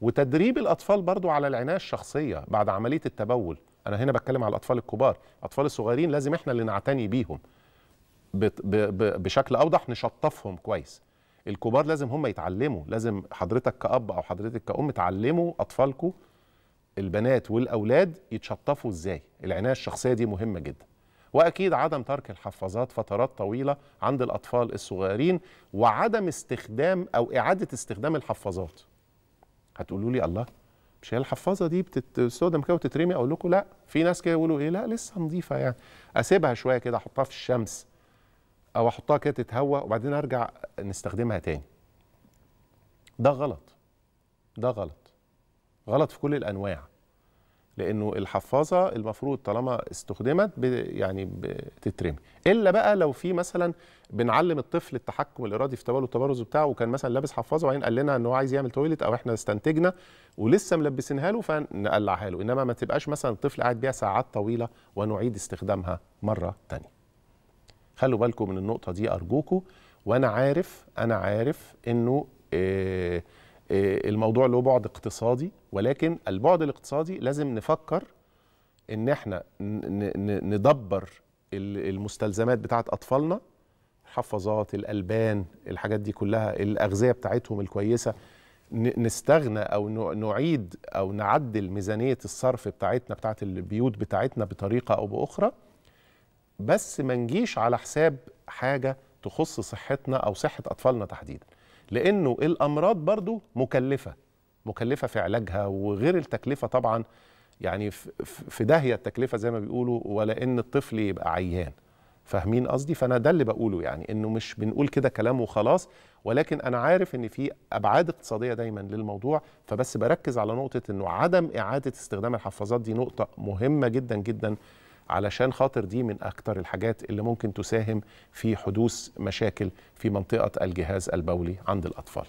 وتدريب الاطفال برضو على العنايه الشخصيه بعد عمليه التبول انا هنا بتكلم على الاطفال الكبار الاطفال الصغيرين لازم احنا اللي نعتني بيهم بشكل اوضح نشطفهم كويس الكبار لازم هم يتعلموا لازم حضرتك كأب أو حضرتك كأم تعلموا أطفالكم البنات والأولاد يتشطفوا إزاي العناية الشخصية دي مهمة جدا وأكيد عدم ترك الحفاظات فترات طويلة عند الأطفال الصغيرين وعدم استخدام أو إعادة استخدام الحفاظات هتقولوا لي الله مش هي الحفاظه دي بتستخدم كده وتترمي اقول لكم لا في ناس كده يقولوا ايه لا لسه نظيفه يعني اسيبها شويه كده احطها في الشمس او احطها كده تتهوى وبعدين ارجع نستخدمها تاني ده غلط ده غلط غلط في كل الانواع لانه الحفاظه المفروض طالما استخدمت يعني بتترمي الا بقى لو في مثلا بنعلم الطفل التحكم الارادي في تبول التبرز بتاعه وكان مثلا لابس حفاظه وبعدين قال لنا ان هو عايز يعمل تويلت او احنا استنتجنا ولسه ملبسينها له فنقلعها له انما ما تبقاش مثلا الطفل قاعد بيها ساعات طويله ونعيد استخدامها مره ثانيه خلوا بالكم من النقطه دي ارجوكم وانا عارف انا عارف انه إيه آه، الموضوع له بعد اقتصادي ولكن البعد الاقتصادي لازم نفكر ان احنا ندبر المستلزمات بتاعه اطفالنا الحفاظات الالبان الحاجات دي كلها الاغذيه بتاعتهم الكويسه نستغنى او نعيد او نعدل ميزانيه الصرف بتاعتنا بتاعه البيوت بتاعتنا بطريقه او باخرى بس ما نجيش على حساب حاجه تخص صحتنا او صحه اطفالنا تحديدا لانه الامراض برضو مكلفه مكلفه في علاجها وغير التكلفه طبعا يعني في داهيه التكلفه زي ما بيقولوا ولا ان الطفل يبقى عيان فاهمين قصدي فانا ده اللي بقوله يعني انه مش بنقول كده كلام وخلاص ولكن انا عارف ان في ابعاد اقتصاديه دايما للموضوع فبس بركز على نقطه انه عدم اعاده استخدام الحفاظات دي نقطه مهمه جدا جدا علشان خاطر دي من أكتر الحاجات اللي ممكن تساهم في حدوث مشاكل في منطقة الجهاز البولي عند الأطفال